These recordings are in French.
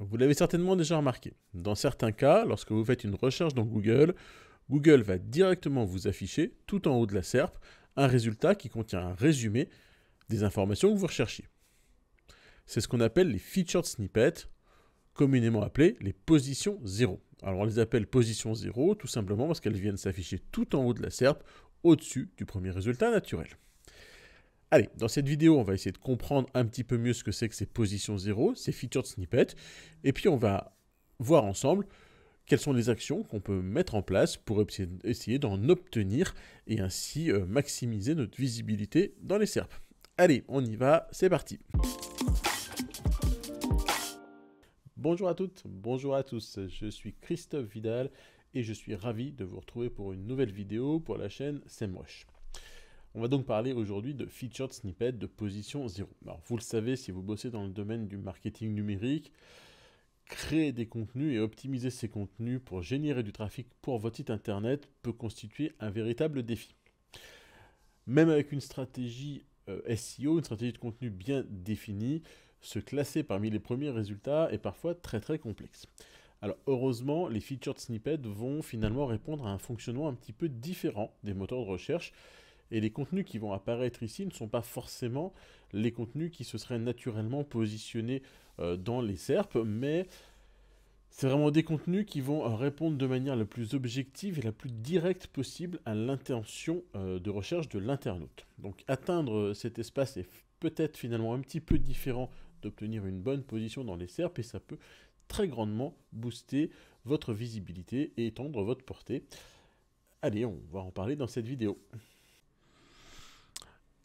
Vous l'avez certainement déjà remarqué. Dans certains cas, lorsque vous faites une recherche dans Google, Google va directement vous afficher, tout en haut de la SERP, un résultat qui contient un résumé des informations que vous recherchiez. C'est ce qu'on appelle les featured snippets, communément appelés les positions zéro. Alors on les appelle positions 0 tout simplement parce qu'elles viennent s'afficher tout en haut de la SERP, au-dessus du premier résultat naturel. Allez, dans cette vidéo, on va essayer de comprendre un petit peu mieux ce que c'est que ces positions zéro, ces featured snippets, et puis on va voir ensemble quelles sont les actions qu'on peut mettre en place pour essayer d'en obtenir et ainsi euh, maximiser notre visibilité dans les SERPs. Allez, on y va, c'est parti Bonjour à toutes, bonjour à tous, je suis Christophe Vidal et je suis ravi de vous retrouver pour une nouvelle vidéo pour la chaîne Semrush. On va donc parler aujourd'hui de featured snippet de position 0. Alors, vous le savez, si vous bossez dans le domaine du marketing numérique, créer des contenus et optimiser ces contenus pour générer du trafic pour votre site internet peut constituer un véritable défi. Même avec une stratégie euh, SEO, une stratégie de contenu bien définie, se classer parmi les premiers résultats est parfois très très complexe. Alors heureusement, les featured snippets vont finalement répondre à un fonctionnement un petit peu différent des moteurs de recherche et les contenus qui vont apparaître ici ne sont pas forcément les contenus qui se seraient naturellement positionnés euh, dans les SERP, mais c'est vraiment des contenus qui vont euh, répondre de manière la plus objective et la plus directe possible à l'intention euh, de recherche de l'internaute. Donc atteindre cet espace est peut-être finalement un petit peu différent d'obtenir une bonne position dans les SERP et ça peut très grandement booster votre visibilité et étendre votre portée. Allez, on va en parler dans cette vidéo.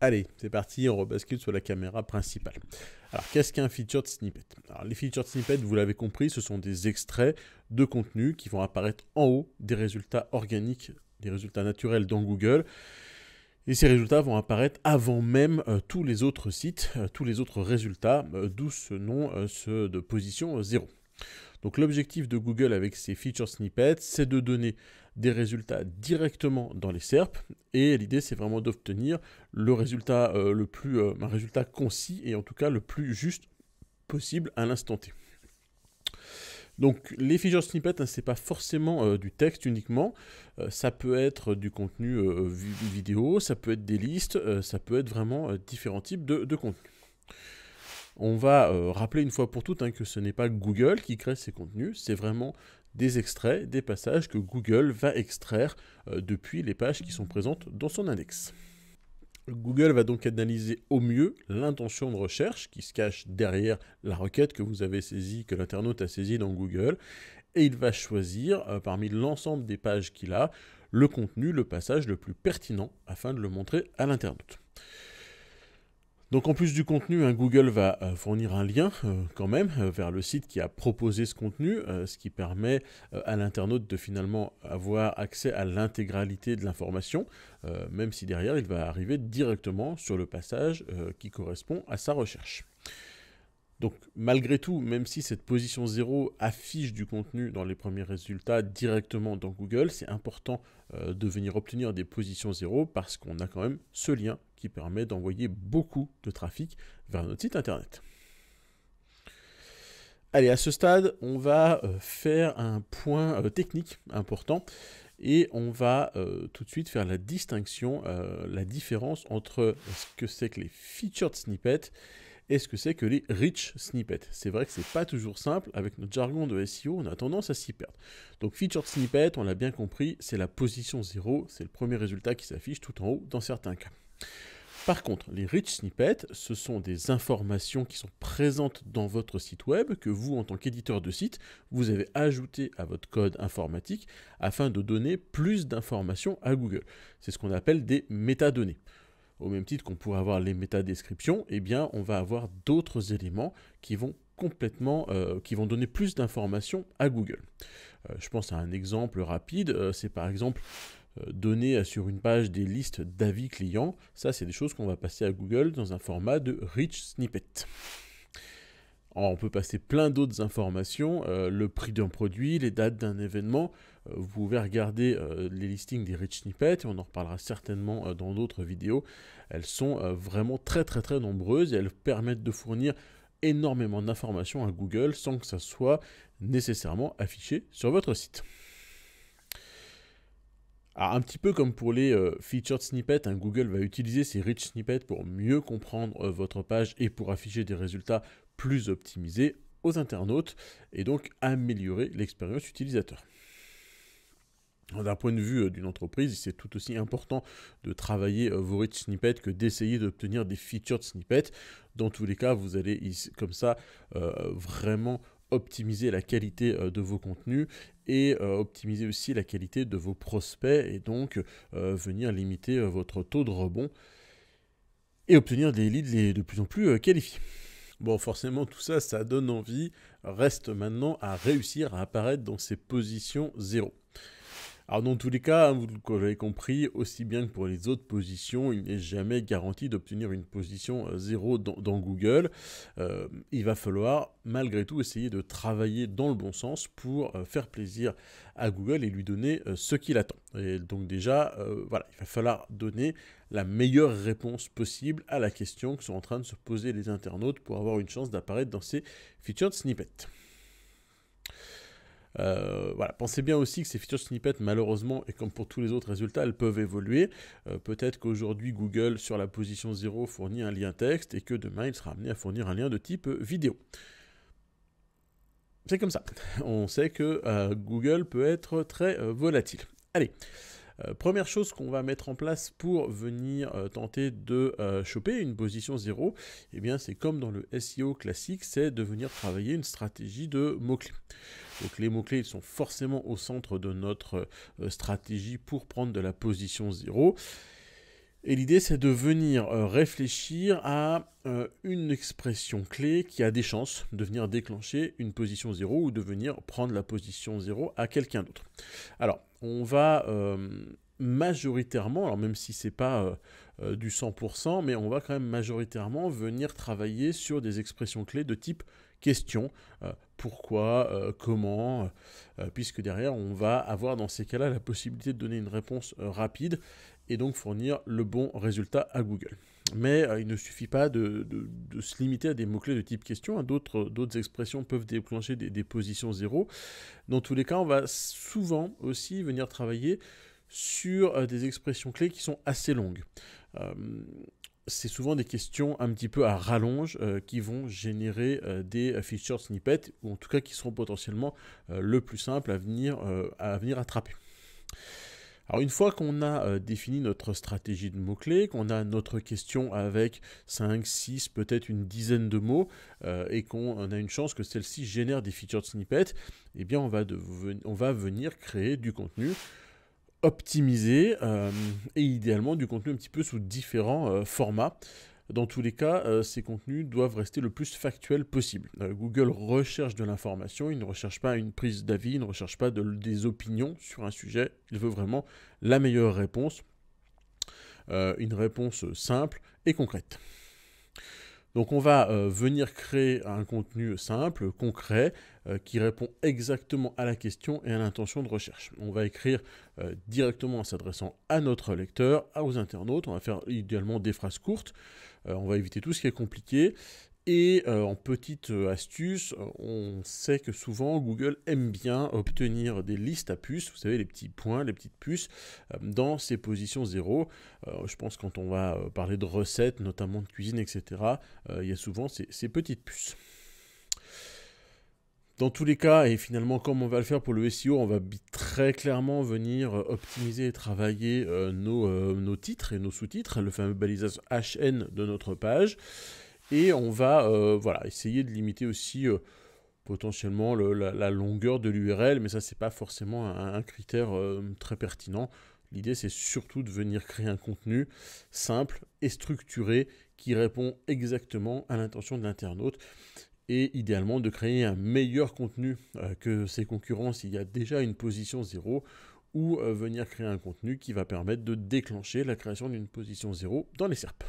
Allez, c'est parti, on rebascule sur la caméra principale. Alors, qu'est-ce qu'un featured snippet Alors, les featured snippets, vous l'avez compris, ce sont des extraits de contenu qui vont apparaître en haut des résultats organiques, des résultats naturels dans Google. Et ces résultats vont apparaître avant même euh, tous les autres sites, euh, tous les autres résultats, euh, d'où ce nom ce, de position 0. Donc l'objectif de Google avec ses feature snippets, c'est de donner des résultats directement dans les SERP. Et l'idée, c'est vraiment d'obtenir le résultat euh, le plus, euh, un résultat concis et en tout cas le plus juste possible à l'instant T. Donc les feature snippets, hein, ce n'est pas forcément euh, du texte uniquement, ça peut être du contenu vidéo, ça peut être des listes, ça peut être vraiment différents types de, de contenu. On va euh, rappeler une fois pour toutes hein, que ce n'est pas Google qui crée ces contenus, c'est vraiment des extraits, des passages que Google va extraire euh, depuis les pages qui sont présentes dans son index. Google va donc analyser au mieux l'intention de recherche qui se cache derrière la requête que vous avez saisie, que l'internaute a saisie dans Google, et il va choisir euh, parmi l'ensemble des pages qu'il a le contenu, le passage le plus pertinent afin de le montrer à l'internaute. Donc en plus du contenu, hein, Google va euh, fournir un lien euh, quand même euh, vers le site qui a proposé ce contenu, ce qui permet à l'internaute de finalement avoir accès à l'intégralité de l'information, même si derrière il va arriver directement sur le passage qui correspond à sa recherche. Donc malgré tout, même si cette position 0 affiche du contenu dans les premiers résultats directement dans Google, c'est important de venir obtenir des positions zéro parce qu'on a quand même ce lien qui permet d'envoyer beaucoup de trafic vers notre site internet. Allez, à ce stade, on va euh, faire un point euh, technique important et on va euh, tout de suite faire la distinction, la différence entre ce que c'est que les featured snippets et ce que c'est que les rich snippets. C'est vrai que c'est pas toujours simple, avec notre jargon de SEO, on a tendance à s'y perdre. Donc featured snippet, on l'a bien compris, c'est la position 0, c'est le premier résultat qui s'affiche tout en haut dans certains cas. Par contre, les rich snippets, ce sont des informations qui sont présentes dans votre site web que vous, en tant qu'éditeur de site, vous avez ajoutées à votre code informatique afin de donner plus d'informations à Google. C'est ce qu'on appelle des métadonnées. Au même titre qu'on pourrait avoir les métadescriptions, eh bien, on va avoir d'autres éléments qui vont complètement, euh, qui vont donner plus d'informations à Google. Euh, je pense à un exemple rapide, euh, c'est par exemple euh, donner sur une page des listes d'avis clients. Ça, c'est des choses qu'on va passer à Google dans un format de rich snippet. on peut passer plein d'autres informations, euh, le prix d'un produit, les dates d'un événement. Euh, vous pouvez regarder les listings des rich snippets, et on en reparlera certainement dans d'autres vidéos. Elles sont vraiment très très très nombreuses et elles permettent de fournir énormément d'informations à Google sans que ça soit nécessairement affiché sur votre site. Alors ah, un petit peu comme pour les euh, featured snippets, hein, Google va utiliser ces rich snippets pour mieux comprendre euh, votre page et pour afficher des résultats plus optimisés aux internautes et donc améliorer l'expérience utilisateur. D'un point de vue euh, d'une entreprise, c'est tout aussi important de travailler vos rich snippets que d'essayer d'obtenir des featured snippets. Dans tous les cas, vous allez comme ça vraiment optimiser la qualité euh, de vos contenus et euh, optimiser aussi la qualité de vos prospects et donc euh, venir limiter votre taux de rebond et obtenir des leads de plus en plus qualifiés. Bon, forcément, tout ça, ça donne envie. Reste maintenant à réussir à apparaître dans ces positions zéro. Alors dans tous les cas, hein, vous l'avez compris, aussi bien que pour les autres positions, il n'est jamais garanti d'obtenir une position euh, zéro dans, Google. Euh, il va falloir malgré tout essayer de travailler dans le bon sens pour euh, faire plaisir à Google et lui donner ce qu'il attend. Et donc déjà, voilà, il va falloir donner la meilleure réponse possible à la question que sont en train de se poser les internautes pour avoir une chance d'apparaître dans ces featured snippets. Euh, voilà, pensez bien aussi que ces features snippets, malheureusement, et comme pour tous les autres résultats, elles peuvent évoluer. Euh, peut-être qu'aujourd'hui, Google, sur la position 0, fournit un lien texte et que demain, il sera amené à fournir un lien de type vidéo. C'est comme ça. On sait que euh, Google peut être très volatile. Allez, euh, première chose qu'on va mettre en place pour venir euh, tenter de euh, choper une position zéro, et eh bien c'est comme dans le SEO classique, c'est de venir travailler une stratégie de mots-clés. Donc les mots-clés, sont forcément au centre de notre stratégie pour prendre de la position zéro. Et l'idée, c'est de venir euh, réfléchir à euh, une expression clé qui a des chances de venir déclencher une position zéro ou de venir prendre la position 0 à quelqu'un d'autre. Alors, on va euh, majoritairement, alors même si c'est pas du 100%, mais on va quand même majoritairement venir travailler sur des expressions clés de type question, pourquoi, euh, comment, euh, puisque derrière, on va avoir dans ces cas-là la possibilité de donner une réponse euh, rapide et donc fournir le bon résultat à Google. Mais il ne suffit pas de, se limiter à des mots-clés de type question, hein. d'autres, expressions peuvent déclencher des, positions zéro. Dans tous les cas, on va souvent aussi venir travailler sur des expressions clés qui sont assez longues c'est souvent des questions un petit peu à rallonge euh, qui vont générer euh, des euh, feature snippets, ou en tout cas qui seront potentiellement le plus simple à venir, à venir attraper. Alors une fois qu'on a défini notre stratégie de mots-clés, qu'on a notre question avec 5, 6, peut-être une dizaine de mots, et qu'on a une chance que celle-ci génère des featured snippets, eh bien on va, on va venir créer du contenu optimisé euh, et idéalement du contenu un petit peu sous différents euh, formats. Dans tous les cas, euh, ces contenus doivent rester le plus factuel possible. Google recherche de l'information, il ne recherche pas une prise d'avis, il ne recherche pas des opinions sur un sujet, il veut vraiment la meilleure réponse, une réponse simple et concrète. Donc on va euh, venir créer un contenu simple, concret, euh, qui répond exactement à la question et à l'intention de recherche. On va écrire euh, directement en s'adressant à notre lecteur, aux internautes. On va faire idéalement des phrases courtes. on va éviter tout ce qui est compliqué. Et euh, en petite euh, astuce, on sait que souvent Google aime bien obtenir des listes à puces, vous savez, les petits points, les petites puces, euh, dans ses positions zéro. je pense quand on va parler de recettes, notamment de cuisine, etc., il y a souvent ces, petites puces. Dans tous les cas, et finalement, comme on va le faire pour le SEO, on va très clairement venir optimiser et travailler nos, nos titres et nos sous-titres, le fameux balisage HN de notre page. Et on va euh, voilà, essayer de limiter aussi euh, potentiellement la, longueur de l'URL, mais ça, c'est pas forcément un, critère euh, très pertinent. L'idée, c'est surtout de venir créer un contenu simple et structuré qui répond exactement à l'intention de l'internaute et idéalement de créer un meilleur contenu que ses concurrents s'il y a déjà une position zéro ou venir créer un contenu qui va permettre de déclencher la création d'une position zéro dans les SERP.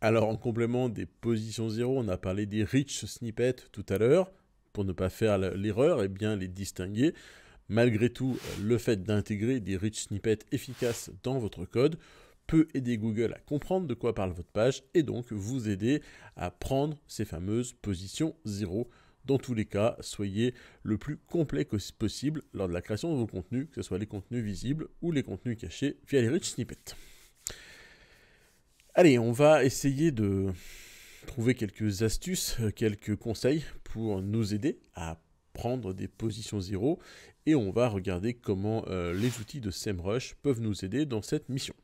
Alors en complément des positions zéro, on a parlé des rich snippets tout à l'heure. Pour ne pas faire l'erreur, et eh bien les distinguer. Malgré tout, le fait d'intégrer des rich snippets efficaces dans votre code peut aider Google à comprendre de quoi parle votre page et donc vous aider à prendre ces fameuses positions zéro. Dans tous les cas, soyez le plus complet possible lors de la création de vos contenus, que ce soit les contenus visibles ou les contenus cachés via les rich snippets. Allez, on va essayer de trouver quelques astuces, euh, quelques conseils pour nous aider à prendre des positions zéro et on va regarder comment euh, les outils de SEMrush peuvent nous aider dans cette mission.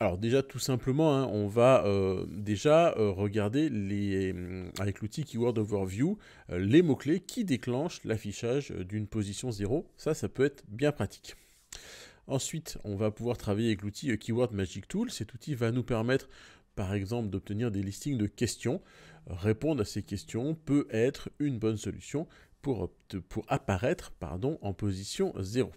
Alors déjà tout simplement, hein, on va euh, déjà regarder avec l'outil Keyword Overview les mots-clés qui déclenchent l'affichage d'une position zéro. Ça, ça peut être bien pratique. Ensuite, on va pouvoir travailler avec l'outil Keyword Magic Tool. Cet outil va nous permettre par exemple d'obtenir des listings de questions. Répondre à ces questions peut être une bonne solution pour, pour apparaître pardon, en position 0.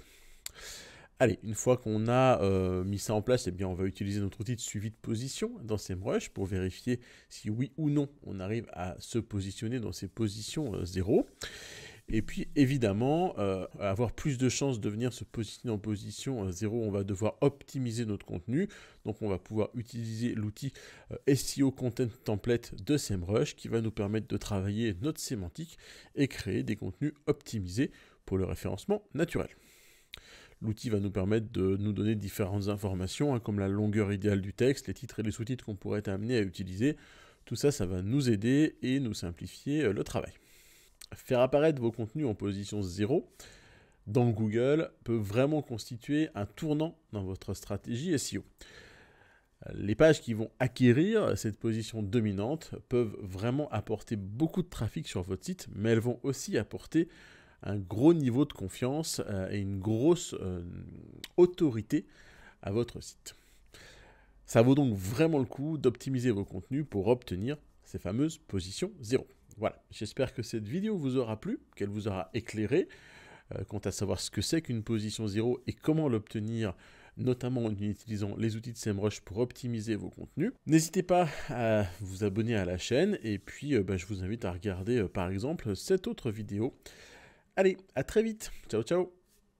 Allez, une fois qu'on a euh, mis ça en place, eh bien, on va utiliser notre outil de suivi de position dans SEMrush pour vérifier si oui ou non on arrive à se positionner dans ces positions 0. Euh, et puis évidemment, euh, avoir plus de chances de venir se positionner en position 0, on va devoir optimiser notre contenu. Donc on va pouvoir utiliser l'outil euh, SEO Content Template de SEMrush qui va nous permettre de travailler notre sémantique et créer des contenus optimisés pour le référencement naturel. L'outil va nous permettre de nous donner différentes informations, hein, comme la longueur idéale du texte, les titres et les sous-titres qu'on pourrait être amené à utiliser. Tout ça, ça va nous aider et nous simplifier euh, le travail. Faire apparaître vos contenus en position zéro dans Google peut vraiment constituer un tournant dans votre stratégie SEO. Les pages qui vont acquérir cette position dominante peuvent vraiment apporter beaucoup de trafic sur votre site, mais elles vont aussi apporter un gros niveau de confiance euh, et une grosse euh, autorité à votre site. Ça vaut donc vraiment le coup d'optimiser vos contenus pour obtenir ces fameuses positions zéro. Voilà, j'espère que cette vidéo vous aura plu, qu'elle vous aura éclairé euh, quant à savoir ce que c'est qu'une position zéro et comment l'obtenir notamment en utilisant les outils de SEMrush pour optimiser vos contenus. N'hésitez pas à vous abonner à la chaîne et puis euh, bah, je vous invite à regarder euh, par exemple cette autre vidéo. Allez, à très vite. Ciao ciao.